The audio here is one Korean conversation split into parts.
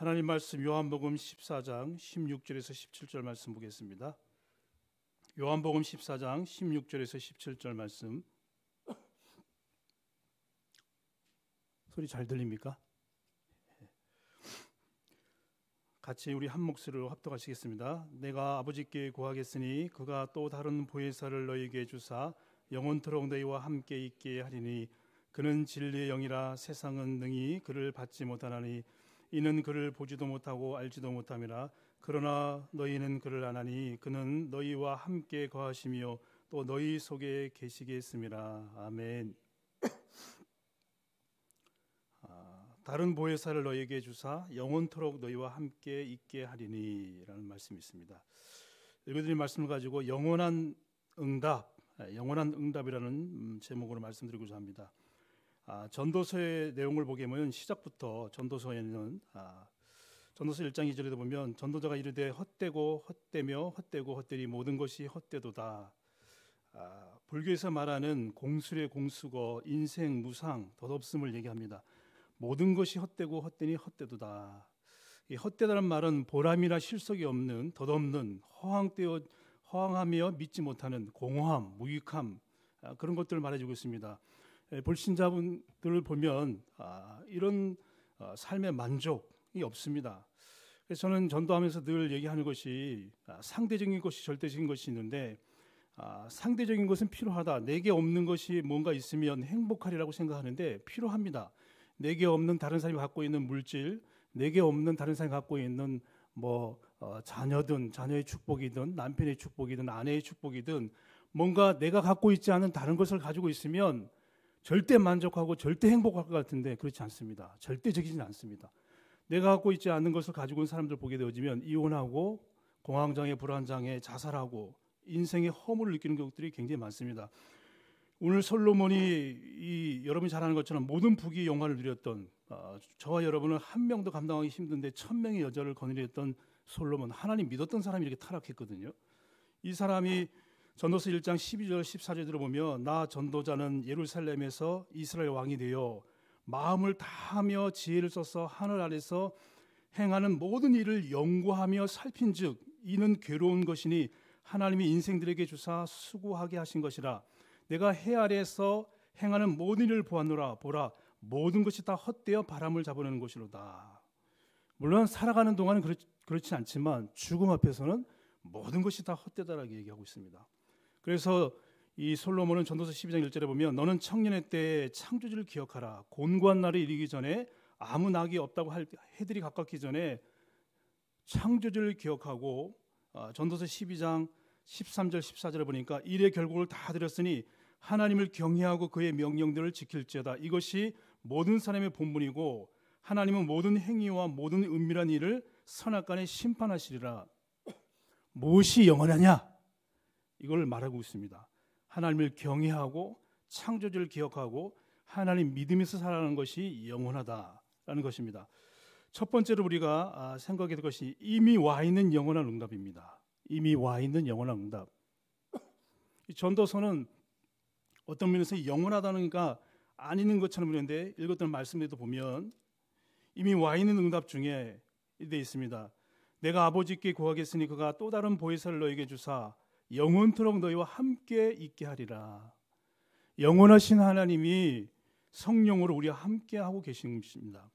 하나님 말씀 요한복음 14장 16절에서 17절 말씀 보겠습니다. 요한복음 14장 16절에서 17절 말씀 소리 잘 들립니까? 같이 우리 한 목소리로 합독하시겠습니다. 내가 아버지께 구하겠으니 그가 또 다른 보혜사를 너희에게 주사 영원토록 너희와 함께 있게 하리니 그는 진리의 영이라 세상은 능히 그를 받지 못하나니 이는 그를 보지도 못하고 알지도 못함이라 그러나 너희는 그를 안하니 그는 너희와 함께 거하시며 또 너희 속에 계시겠습니다. 아멘. 아, 다른 보혜사를 너희에게 주사 영원토록 너희와 함께 있게 하리니라는 말씀이 있습니다. 여러분들이 말씀을 가지고 영원한 응답, 아, 영원한 응답이라는 음, 제목으로 말씀드리고자 합니다. 아, 전도서의 내용을 보게 되면 시작부터 전도서에는 아, 전도서 1장 2절에도 보면 전도자가 이르되 헛되고 헛되며 헛되고 헛되니 모든 것이 헛되도다. 아, 불교에서 말하는 공술의 공수거, 인생 무상, 덧없음을 얘기합니다. 모든 것이 헛되고 헛되니 헛되도다. 이 헛되다는 말은 보람이나 실속이 없는 덧없는 허황되어 허황하며 믿지 못하는 공허함, 무익함 아, 그런 것들을 말해주고 있습니다. 예, 불신자분들을 보면 아, 이런 어, 삶의 만족이 없습니다. 그래서 저는 전도하면서 늘 얘기하는 것이 아, 상대적인 것이 절대적인 것이 있는데 아, 상대적인 것은 필요하다. 내게 없는 것이 뭔가 있으면 행복하리라고 생각하는데 필요합니다. 내게 없는 다른 사람이 갖고 있는 물질, 내게 없는 다른 사람이 갖고 있는 뭐 어, 자녀든 자녀의 축복이든 남편의 축복이든 아내의 축복이든 뭔가 내가 갖고 있지 않은 다른 것을 가지고 있으면 절대 만족하고 절대 행복할 것 같은데 그렇지 않습니다. 절대적이진 않습니다. 내가 갖고 있지 않는 것을 가지고 있는 사람들 보게 되어지면 이혼하고 공황장애, 불안장애, 자살하고 인생의 허물을 느끼는 경우들이 굉장히 많습니다. 오늘 솔로몬이 이 여러분이 잘 아는 것처럼 모든 부귀 영화를 누렸던 어, 저와 여러분은 한 명도 감당하기 힘든데 천 명의 여자를 거느렸던 솔로몬 하나님 믿었던 사람이 이렇게 타락했거든요. 이 사람이 전도서 1장 12절 14절 들어보면 나 전도자는 예루살렘에서 이스라엘 왕이 되어 마음을 다하며 지혜를 써서 하늘 아래서 행하는 모든 일을 연구하며 살핀즉 이는 괴로운 것이니 하나님이 인생들에게 주사 수고하게 하신 것이라 내가 해 아래에서 행하는 모든 일을 보았노라 보라 모든 것이 다 헛되어 바람을 잡아내는 것이로다 물론 살아가는 동안은 그렇지 않지만 죽음 앞에서는 모든 것이 다 헛되다라고 얘기하고 있습니다. 그래서 이 솔로몬은 전도서 12장 1절에 보면 너는 청년의 때에 창조주를 기억하라 곤고한 날이 이르기 전에 아무 낙이 없다고 할 해들이 가깝기 전에 창조주를 기억하고 어, 전도서 12장 13절 14절에 보니까 일의 결국을 다 드렸으니 하나님을 경외하고 그의 명령들을 지킬지어다 이것이 모든 사람의 본분이고 하나님은 모든 행위와 모든 은밀한 일을 선악간에 심판하시리라 무엇이 영원하냐 이걸 말하고 있습니다. 하나님을 경외하고 창조주를 기억하고 하나님 믿음에서 살아가는 것이 영원하다라는 것입니다. 첫 번째로 우리가 아, 생각해야 될 것이 이미 와 있는 영원한 응답입니다. 이미 와 있는 영원한 응답. 전도서는 어떤 면에서 영원하다는 가아니는 것처럼 보는데 이 읽었던 말씀에도 보면 이미 와 있는 응답 중에 돼 있습니다. 내가 아버지께 구하겠으니 그가 또 다른 보혜사를 너에게 주사 영원토록 너희와 함께 있게 하리라. 영원하신 하나님이 성령으로 우리와 함께 하고 계신 것입니다.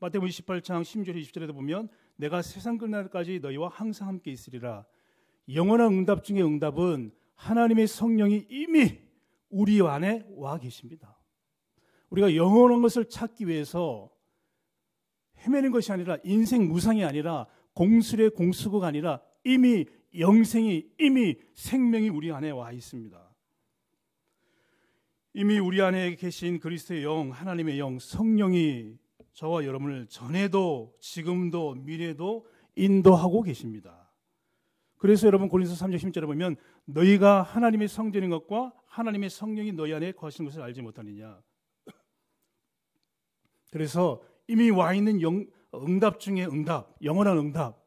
마태복음 28장 1 0절 20절에도 보면 내가 세상 끝날까지 너희와 항상 함께 있으리라. 영원한 응답 중에 응답은 하나님의 성령이 이미 우리 안에 와 계십니다. 우리가 영원한 것을 찾기 위해서 헤매는 것이 아니라 인생 무상이 아니라 공수의 공수고가 아니라 이미 영생이 이미 생명이 우리 안에 와 있습니다. 이미 우리 안에 계신 그리스도의 영, 하나님의 영, 성령이 저와 여러분을 전에도 지금도 미래도 인도하고 계십니다. 그래서 여러분 고린도서 3장 1절에 보면 너희가 하나님의 성전인 것과 하나님의 성령이 너희 안에 거하신 것을 알지 못하느냐. 그래서 이미 와 있는 영, 응답 중에 응답, 영원한 응답.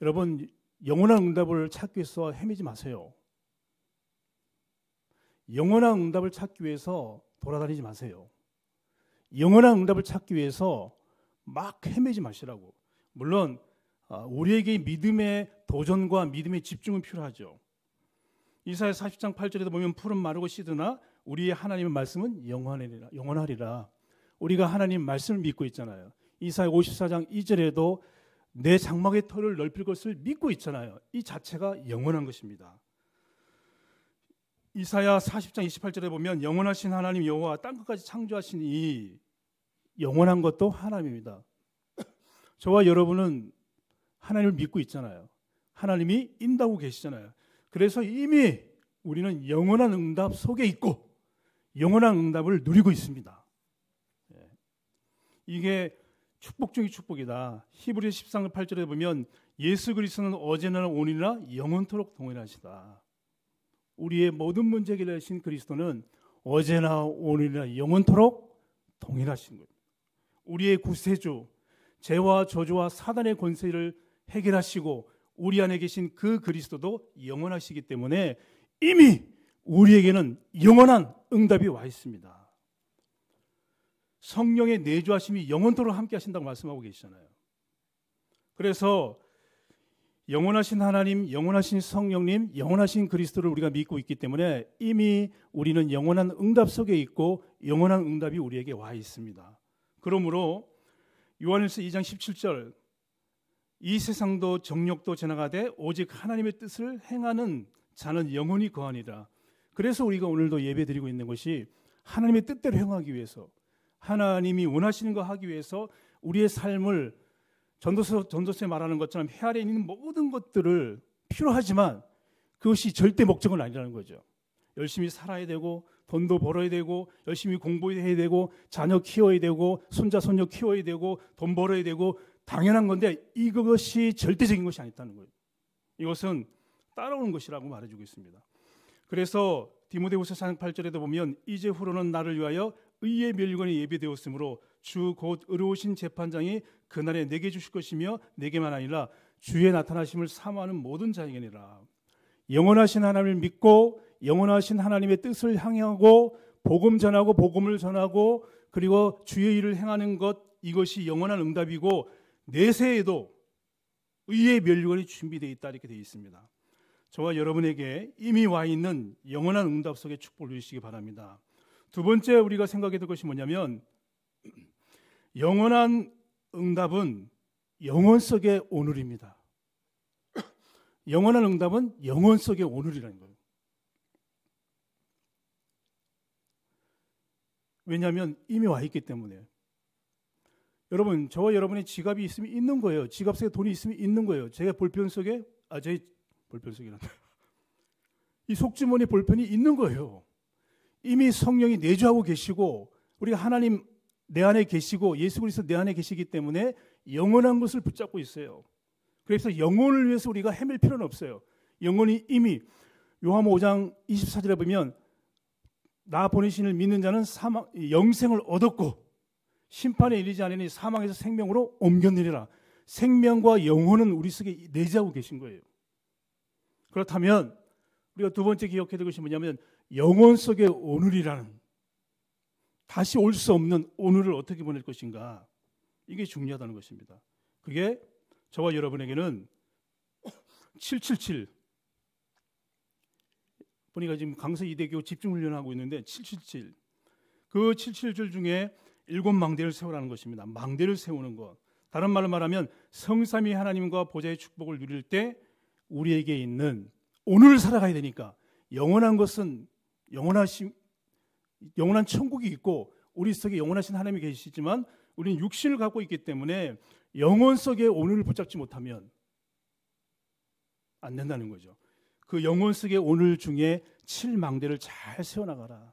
여러분 영원한 응답을 찾기 위해서 헤매지 마세요. 영원한 응답을 찾기 위해서 돌아다니지 마세요. 영원한 응답을 찾기 위해서 막 헤매지 마시라고. 물론 아, 우리에게 믿음의 도전과 믿음의 집중은 필요하죠. 이사야 40장 8절에도 보면 푸른 마르고 시드나 우리의 하나님의 말씀은 영원하리라. 영원하리라. 우리가 하나님 말씀을 믿고 있잖아요. 이사야 54장 2절에도 내 장막의 털을 넓힐 것을 믿고 있잖아요. 이 자체가 영원한 것입니다. 이사야 40장 28절에 보면 영원하신 하나님 여호와 땅 끝까지 창조하신 이 영원한 것도 하나님입니다. 저와 여러분은 하나님을 믿고 있잖아요. 하나님이 인다고 계시잖아요. 그래서 이미 우리는 영원한 응답 속에 있고 영원한 응답을 누리고 있습니다. 예. 이게 축복 중의 축복이다. 히브리 13장 8절에 보면 예수 그리스는 어제나 오늘이나 영원토록 동일하시다. 우리의 모든 문제 해결하신 그리스도는 어제나 오늘이나 영원토록 동일하신 겁니다. 우리의 구세주, 죄와 저주와 사단의 권세를 해결하시고 우리 안에 계신 그 그리스도도 영원하시기 때문에 이미 우리에게는 영원한 응답이 와 있습니다. 성령의 내주하심이 영원토록 함께 하신다고 말씀하고 계시잖아요. 그래서 영원하신 하나님, 영원하신 성령님, 영원하신 그리스도를 우리가 믿고 있기 때문에 이미 우리는 영원한 응답 속에 있고 영원한 응답이 우리에게 와 있습니다. 그러므로 요한일서 2장 17절 이 세상도 정력도 지나가되 오직 하나님의 뜻을 행하는 자는 영원히 거하니라. 그래서 우리가 오늘도 예배드리고 있는 것이 하나님의 뜻대로 행하기 위해서 하나님이 원하시는 거 하기 위해서 우리의 삶을 전도서 전도서에 말하는 것처럼 해 아래 있는 모든 것들을 필요하지만 그것이 절대 목적은 아니라는 거죠. 열심히 살아야 되고 돈도 벌어야 되고 열심히 공부해야 되고 자녀 키워야 되고 손자 손녀 키워야 되고 돈 벌어야 되고 당연한 건데 이것이 절대적인 것이 아니다는 거예요. 이것은 따라오는 것이라고 말해주고 있습니다. 그래서 디모데후서 4장 8절에도 보면 이제 후로는 나를 위하여 의의 멸관이 예비되었으므로 주 곧 의로우신 재판장이 그날에 내게 주실 것이며 내게만 아니라 주의 나타나심을 사모하는 모든 자에게니라. 영원하신 하나님을 믿고 영원하신 하나님의 뜻을 향하고 복음 전하고 복음을 전하고 그리고 주의 일을 행하는 것 이것이 영원한 응답이고 내세에도 의의 멸관이 준비되어 있다 이렇게 되어 있습니다. 저와 여러분에게 이미 와 있는 영원한 응답 속에 축복을 주시기 바랍니다. 두 번째 우리가 생각해야 될 것이 뭐냐면 영원한 응답은 영원 속의 오늘입니다. 영원한 응답은 영원 속의 오늘이라는 거예요. 왜냐하면 이미 와 있기 때문에. 여러분, 저와 여러분의 지갑이 있으면 있는 거예요. 지갑 속에 돈이 있으면 있는 거예요. 제가 볼펜 속에, 아, 제 볼펜 속이란다. 이 속주머니 볼펜이 있는 거예요. 이미 성령이 내주하고 계시고 우리가 하나님 내 안에 계시고 예수 그리스도 내 안에 계시기 때문에 영원한 것을 붙잡고 있어요. 그래서 영혼을 위해서 우리가 헤맬 필요는 없어요. 영혼이 이미 요한복 5장 24절에 보면 나 보내신 을 믿는 자는 사망, 영생을 얻었고 심판에 이르지 않으니 사망에서 생명으로 옮겨내리라. 생명과 영혼은 우리 속에 내재하고 계신 거예요. 그렇다면 우리가 두 번째 기억해야 될 것이 뭐냐면 영혼 속의 오늘이라는 다시 올 수 없는 오늘을 어떻게 보낼 것인가 이게 중요하다는 것입니다. 그게 저와 여러분에게는 777 보니까 지금 강서 이대교 집중 훈련하고 있는데 777 그 777 중에 일곱 망대를 세우라는 것입니다. 망대를 세우는 것. 다른 말로 말하면 성삼위 하나님과 보좌의 축복을 누릴 때 우리에게 있는 오늘 살아가야 되니까 영원한 것은 영원하신 영원한 천국이 있고 우리 속에 영원하신 하나님이 계시지만 우리는 육신을 갖고 있기 때문에 영원 속에 오늘을 붙잡지 못하면 안 된다는 거죠. 그 영원 속에 오늘 중에 칠망대를 잘 세워나가라.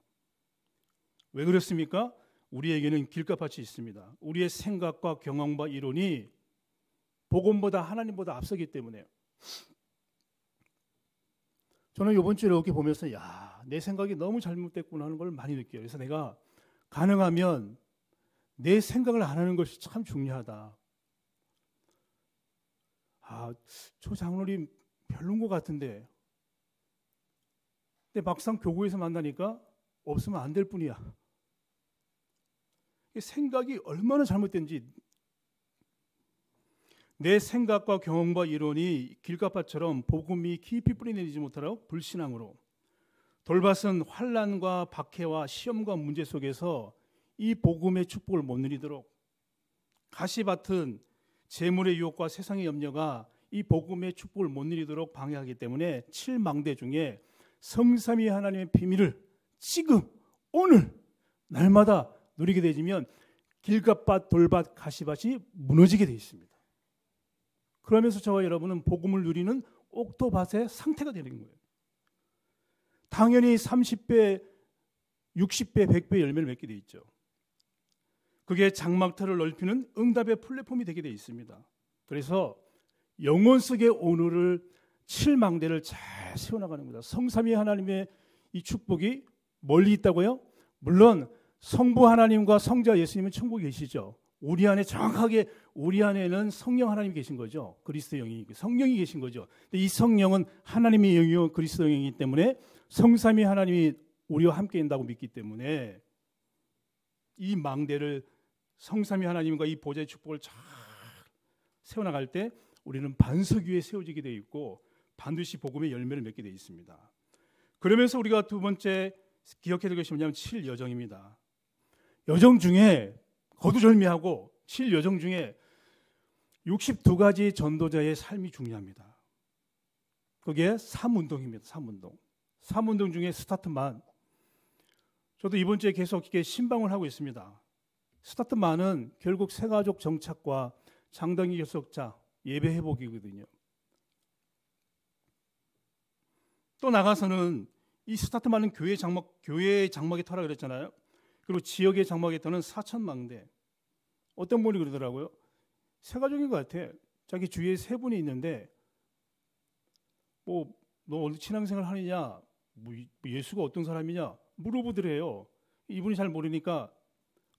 왜 그렇습니까? 우리에게는 길가밭이 있습니다. 우리의 생각과 경험과 이론이 복음보다 하나님보다 앞서기 때문에요. 저는 이번 주에 이렇게 보면서 야, 내 생각이 너무 잘못됐구나 하는 걸 많이 느껴요. 그래서 내가 가능하면 내 생각을 안 하는 것이 참 중요하다. 아, 초 장로님 별론 것 같은데. 근데 막상 교구에서 만나니까 없으면 안 될 뿐이야. 생각이 얼마나 잘못된지 내 생각과 경험과 이론이 길가파처럼 복음이 깊이 뿌리내리지 못하라록 불신앙으로 돌밭은 환란과 박해와 시험과 문제 속에서 이 복음의 축복을 못 누리도록 가시밭은 재물의 유혹과 세상의 염려가 이 복음의 축복을 못 누리도록 방해하기 때문에 칠망대 중에 성삼위 하나님의 비밀을 지금 오늘 날마다 누리게 되지면 길갓밭 돌밭 가시밭이 무너지게 되어 있습니다. 그러면서 저와 여러분은 복음을 누리는 옥토밭의 상태가 되는 거예요. 당연히 30배, 60배, 100배 열매를 맺게 돼 있죠. 그게 장막터를 넓히는 응답의 플랫폼이 되게 돼 있습니다. 그래서 영혼 속의 오늘을 칠망대를 잘 세워나가는 겁니다. 성삼위 하나님의 이 축복이 멀리 있다고요? 물론 성부 하나님과 성자 예수님은 천국에 계시죠. 우리 안에 정확하게 우리 안에는 성령 하나님이 계신 거죠. 그리스도 영이 성령이 계신 거죠. 근데 이 성령은 하나님의 영이요 그리스도 영이기 때문에 성삼위 하나님이 우리와 함께 있다고 믿기 때문에 이 망대를 성삼위 하나님과 이 보좌의 축복을 잘 세워나갈 때 우리는 반석 위에 세워지게 되어 있고 반드시 복음의 열매를 맺게 되어 있습니다. 그러면서 우리가 두 번째 기억해야 될 것이 뭐냐 여정입니다. 여정 중에 거두절미하고 7 여정 중에 62가지 전도자의 삶이 중요합니다. 그게 3운동입니다3운동3운동 중에 스타트만. 저도 이번 주에 계속 이렇게 신방을 하고 있습니다. 스타트만은 결국 새가족 정착과 장당기 결석자 예배 회복이거든요. 또 나가서는 이 스타트만은 교회 장막 교회의 장막이 타라 그랬잖아요. 그리고 지역의장막에다는 사천망대. 어떤 분이 그러더라고요. 세 가족인 것 같아. 자기 주위에 세 분이 있는데 뭐너 어디 신앙생활 하느냐? 뭐, 뭐 예수가 어떤 사람이냐? 물어보더래요. 이분이 잘 모르니까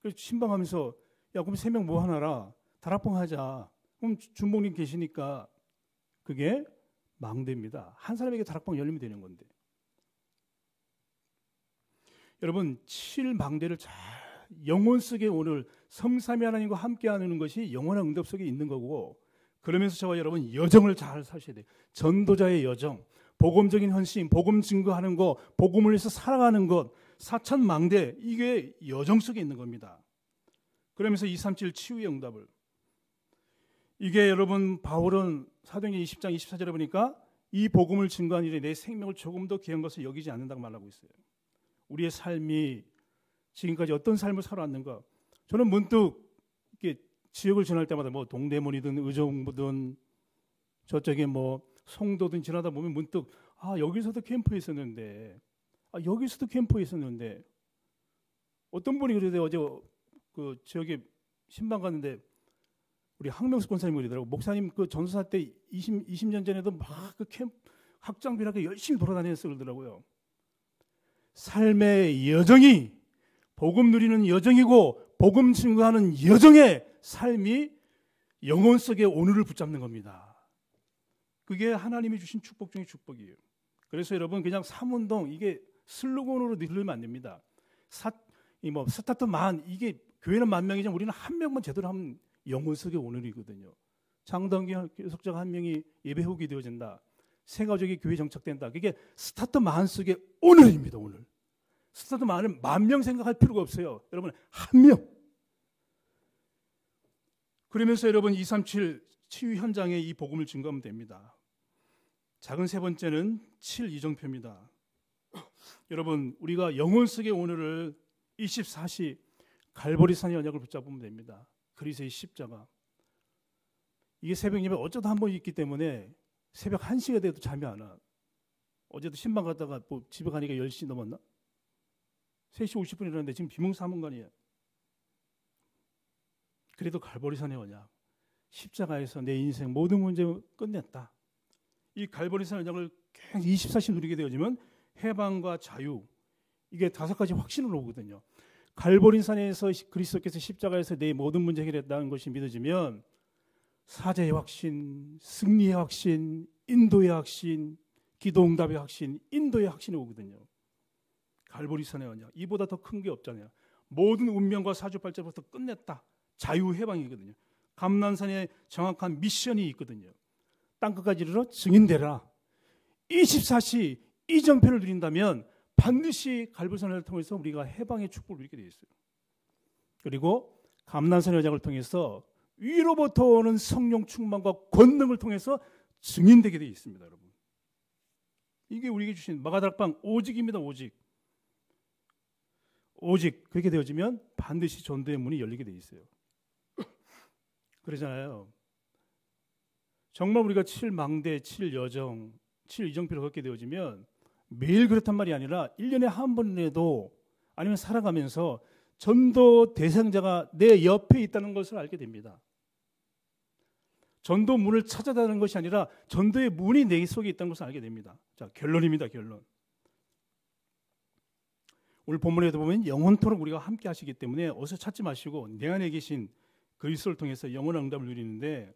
그래서 신방하면서 야 그럼 세 명 뭐 하나라 다락방 하자. 그럼 주목님 계시니까 그게 망대입니다. 한 사람에게 다락방 열리면 되는 건데. 여러분 칠망대를 잘 영혼 속에 오늘 성삼위 하나님과 함께하는 것이 영원한 응답 속에 있는 거고 그러면서 저와 여러분 여정을 잘 사셔야 돼요. 전도자의 여정, 복음적인 헌신, 복음 증거하는 것, 복음을 위해서 살아가는 것, 사천 망대 이게 여정 속에 있는 겁니다. 그러면서 237 치유의 응답을 이게 여러분 바울은 사도행전 20장 24절에 보니까 이 복음을 증거한 일에 내 생명을 조금 더 귀한 것을 여기지 않는다고 말하고 있어요. 우리의 삶이 지금까지 어떤 삶을 살아왔는가. 저는 문득 이렇게 지역을 지날 때마다 뭐 동대문이든 의정부든 저쪽에 뭐 송도든 지나다 보면 문득 아 여기서도 캠프에 있었는데 아 여기서도 캠프에 있었는데 어떤 분이 그러대 어제 그 지역에 신방 갔는데 우리 항명수 권사님 그러더라고 목사님 그 전수사 때 20, 20년 전에도 막 그캠 학장비라게 열심히 돌아다녔어 그러더라고요. 삶의 여정이 복음 누리는 여정이고 복음 증거하는 여정의 삶이 영혼 속에 오늘을 붙잡는 겁니다. 그게 하나님이 주신 축복 중의 축복이에요. 그래서 여러분 그냥 삼운동 이게 슬로건으로 들으면 안 됩니다. 사, 뭐 스타트 만 이게 교회는 만 명이지만 우리는 한 명만 제대로 하면 영혼 속의 오늘이거든요. 장단기 속자가 한 명이 예배 후기 되어진다. 생가족이 교회 에 정착된다. 그게 스타트 만 속의 오늘입니다. 오늘. 스타트 만을 만명 생각할 필요가 없어요. 여러분 한 명. 그러면서 여러분 237 치유 현장에 이 복음을 증거하면 됩니다. 작은 세 번째는 7 이정표입니다. 여러분 우리가 영혼 속의 오늘을 24시 갈보리산의 언약을 붙잡으면 됩니다. 그리스의 십자가. 이게 새벽 예배 어쩌다 한 번 있기 때문에 새벽 1시가 돼도 잠이 안 와. 어제도 신방 갔다가 뭐 집에 가니까 10시 넘었나? 3시 50분 일어는데 지금 비몽사몽간이야. 그래도 갈보리산에 오냐. 십자가에서 내 인생 모든 문제 끝냈다. 이 갈보리산 언약을 계속 24시 누리게 되어지면 해방과 자유 이게 다섯 가지 확신을 오거든요. 갈보리산에서 그리스도께서 십자가에서 내 모든 문제 해결했다는 것이 믿어지면 사제의 확신, 승리의 확신, 인도의 확신, 기도응답의 확신, 인도의 확신이 오거든요. 갈보리산의 언약. 이보다 더 큰 게 없잖아요. 모든 운명과 사주발제부터 끝냈다. 자유해방이거든요. 감난산에 정확한 미션이 있거든요. 땅끝까지 이르러 증인되라. 24시 이전표를 드린다면 반드시 갈보산을 통해서 우리가 해방의 축복을 누리게 되어 있어요. 그리고 감난산의 언약을 통해서 위로부터 오는 성령 충만과 권능을 통해서 증인되게 되어 있습니다, 여러분. 이게 우리에게 주신 마가다락방 오직입니다, 오직. 오직 그렇게 되어지면 반드시 전도의 문이 열리게 되어 있어요. 그러잖아요. 정말 우리가 칠망대, 칠여정, 칠이정표를 걷게 되어지면 매일 그렇단 말이 아니라 1년에 한 번이라도 아니면 살아가면서 전도 대상자가 내 옆에 있다는 것을 알게 됩니다. 전도 문을 찾아다는 것이 아니라 전도의 문이 내 속에 있다는 것을 알게 됩니다. 자, 결론입니다. 결론. 오늘 본문에도 보면 영원토록 우리가 함께 하시기 때문에 어서 찾지 마시고 내 안에 계신 그리스도를 통해서 영원한 응답을 누리는데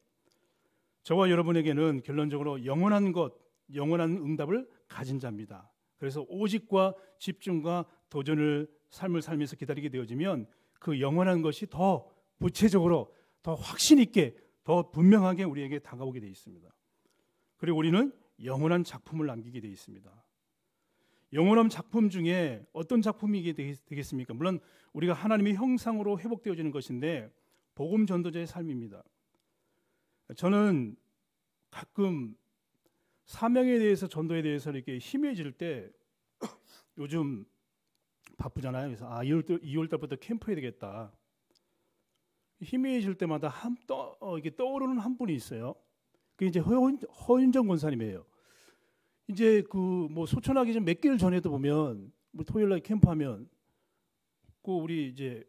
저와 여러분에게는 결론적으로 영원한 것, 영원한 응답을 가진 자입니다. 그래서 오직과 집중과 도전을 삶을 살면서 기다리게 되어지면 그 영원한 것이 더 구체적으로 더 확신 있게 더 분명하게 우리에게 다가오게 돼 있습니다. 그리고 우리는 영원한 작품을 남기게 돼 있습니다. 영원한 작품 중에 어떤 작품이 되겠습니까? 물론 우리가 하나님의 형상으로 회복되어지는 것인데 복음 전도자의 삶입니다. 저는 가끔 사명에 대해서 전도에 대해서 이렇게 희미해질 때 요즘 바쁘잖아요. 그래서 아 2월, 2월 달부터 캠프해야 되겠다. 희미해질 때마다 한, 떠, 어, 이게 떠오르는 한 분이 있어요. 그게 이제 허인, 허인정 권사님이에요. 이제 그 뭐 소천하기 전몇 개월 전에도 보면 뭐 토요일 날 캠프하면 그 우리 이제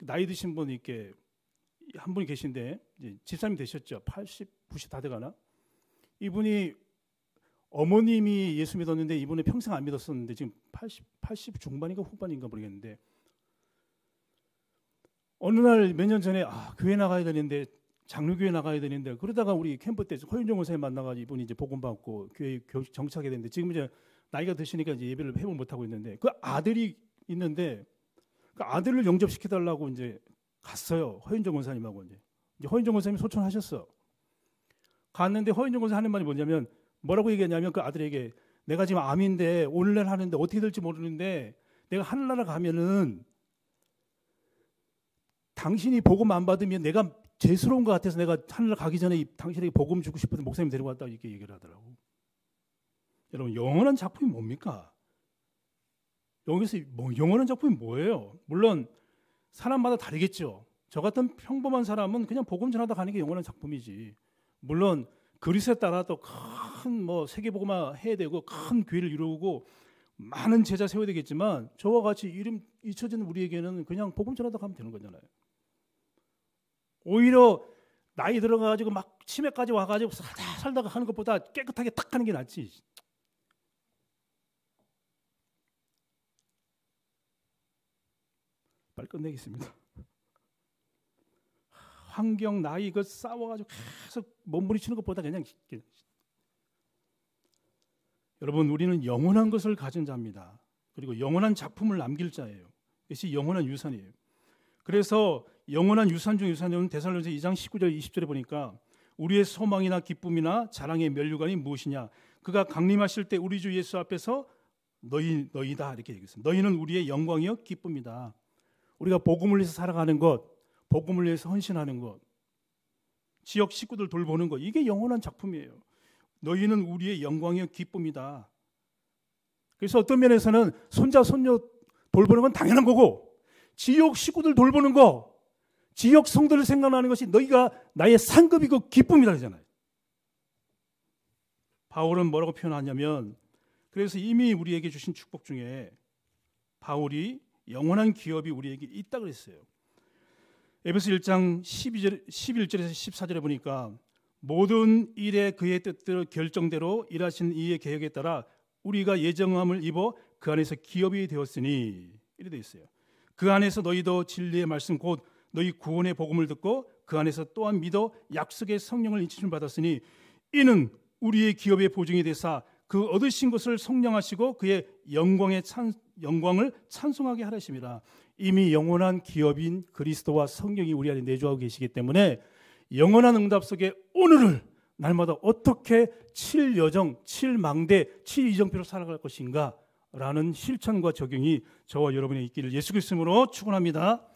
나이 드신 분 이렇게 한 분이 계신데 이제 집사님 되셨죠. 80, 90다 돼가나? 이분이 어머님이 예수 믿었는데 이분은 평생 안 믿었었는데 지금 80, 80 중반인가 후반인가 모르겠는데 어느 날 몇 년 전에 아, 교회 나가야 되는데 장로교회 나가야 되는데 그러다가 우리 캠프 때 허윤종 원사님 만나가지고 이분이 이제 복음 받고 교회 교식 정착게 됐는데 지금 이제 나이가 드시니까 이제 예배를 회복 못 하고 있는데 그 아들이 있는데 그 아들을 영접시켜 달라고 이제 갔어요 허윤종 원사님하고 이제 이제 허윤종 원사님이 소천하셨어 갔는데 허윤종 원사 하는 말이 뭐냐면 뭐라고 얘기했냐면 그 아들에게 내가 지금 암인데 오늘날 하는데 어떻게 될지 모르는데 내가 하늘나라 가면은 당신이 복음 안 받으면 내가 죄스러운 것 같아서 내가 하늘 가기 전에 당신에게 복음 주고 싶어서 목사님 데리고 왔다 고 이렇게 얘기를 하더라고. 여러분 영원한 작품이 뭡니까? 여기서 뭐 영원한 작품이 뭐예요? 물론 사람마다 다르겠죠. 저 같은 평범한 사람은 그냥 복음 전하다 가는 게 영원한 작품이지. 물론 그리스에 따라 또큰뭐 세계복음화 해야 되고 큰 기회를 이루고 많은 제자 세워야 되겠지만 저와 같이 이름 잊혀진 우리에게는 그냥 복음 전하다 가면 되는 거잖아요. 오히려 나이 들어가지고 막 치매까지 와가지고 살다 살다가 하는 것보다 깨끗하게 탁 하는 게 낫지. 빨리 끝내겠습니다. 환경 나이 그 싸워가지고 계속 몸부림치는 것보다 그냥 여러분 우리는 영원한 것을 가진 자입니다. 그리고 영원한 작품을 남길 자예요. 이것이 영원한 유산이에요. 그래서 영원한 유산 중 유산이라는 대살로서 2장 19절 20절에 보니까 우리의 소망이나 기쁨이나 자랑의 면류관이 무엇이냐 그가 강림하실 때 우리 주 예수 앞에서 너희 너희다 이렇게 얘기했어요. 너희는 우리의 영광이요 기쁨이다. 우리가 복음을 위해서 살아가는 것, 복음을 위해서 헌신하는 것, 지역 식구들 돌보는 것 이게 영원한 작품이에요. 너희는 우리의 영광이요 기쁨이다. 그래서 어떤 면에서는 손자 손녀 돌보는 건 당연한 거고 지역 식구들 돌보는 거 지역 성도를 생각나는 것이 너희가 나의 상급이고 기쁨이다 하잖아요 바울은 뭐라고 표현하냐면 그래서 이미 우리에게 주신 축복 중에 바울이 영원한 기업이 우리에게 있다 그랬어요. 에베소 1장 12절, 11절에서 14절에 보니까 모든 일에 그의 뜻대로 결정대로 일하신 이의 계획에 따라 우리가 예정함을 입어 그 안에서 기업이 되었으니 이래 돼 있어요. 그 안에서 너희도 진리의 말씀 곧 너희 구원의 복음을 듣고 그 안에서 또한 믿어 약속의 성령을 인치심 받았으니 이는 우리의 기업의 보증이 되사 그 얻으신 것을 성령하시고 그의 영광의 찬, 영광을 찬송하게 하라심이라. 이미 영원한 기업인 그리스도와 성령이 우리 안에 내주하고 계시기 때문에 영원한 응답 속에 오늘을 날마다 어떻게 칠여정, 칠망대, 칠이정표로 살아갈 것인가 라는 실천과 적용이 저와 여러분의 있기를 예수 그리스도로 축원합니다.